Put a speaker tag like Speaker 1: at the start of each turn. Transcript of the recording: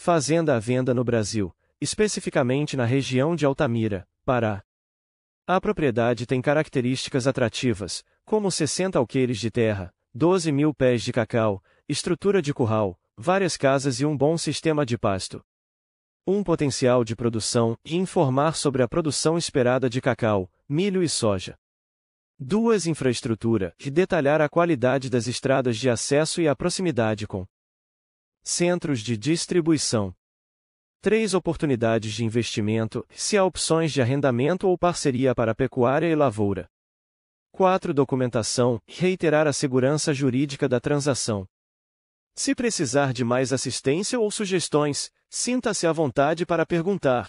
Speaker 1: fazenda à venda no Brasil, especificamente na região de Altamira, Pará. A propriedade tem características atrativas, como 60 alqueires de terra, 12 mil pés de cacau, estrutura de curral, várias casas e um bom sistema de pasto. Um potencial de produção e informar sobre a produção esperada de cacau, milho e soja. Duas infraestrutura e detalhar a qualidade das estradas de acesso e a proximidade com Centros de distribuição. 3. Oportunidades de investimento, se há opções de arrendamento ou parceria para pecuária e lavoura. 4. Documentação, reiterar a segurança jurídica da transação. Se precisar de mais assistência ou sugestões, sinta-se à vontade para perguntar.